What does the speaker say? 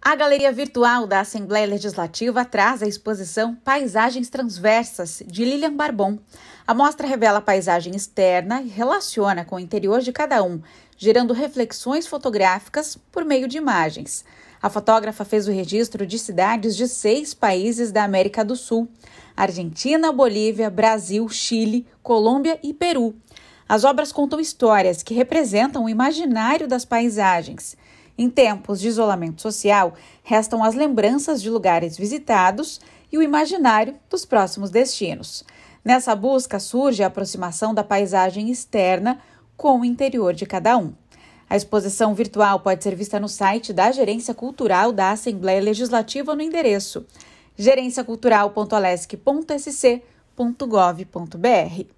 A Galeria Virtual da Assembleia Legislativa traz a exposição Paisagens Transversas, de Lilian Barbon. A mostra revela a paisagem externa e relaciona com o interior de cada um, gerando reflexões fotográficas por meio de imagens. A fotógrafa fez o registro de cidades de seis países da América do Sul: Argentina, Bolívia, Brasil, Chile, Colômbia e Peru. As obras contam histórias que representam o imaginário das paisagens. Em tempos de isolamento social, restam as lembranças de lugares visitados e o imaginário dos próximos destinos. Nessa busca surge a aproximação da paisagem externa com o interior de cada um. A exposição virtual pode ser vista no site da Gerência Cultural da Assembleia Legislativa no endereço gerenciacultural.alesc.sc.gov.br.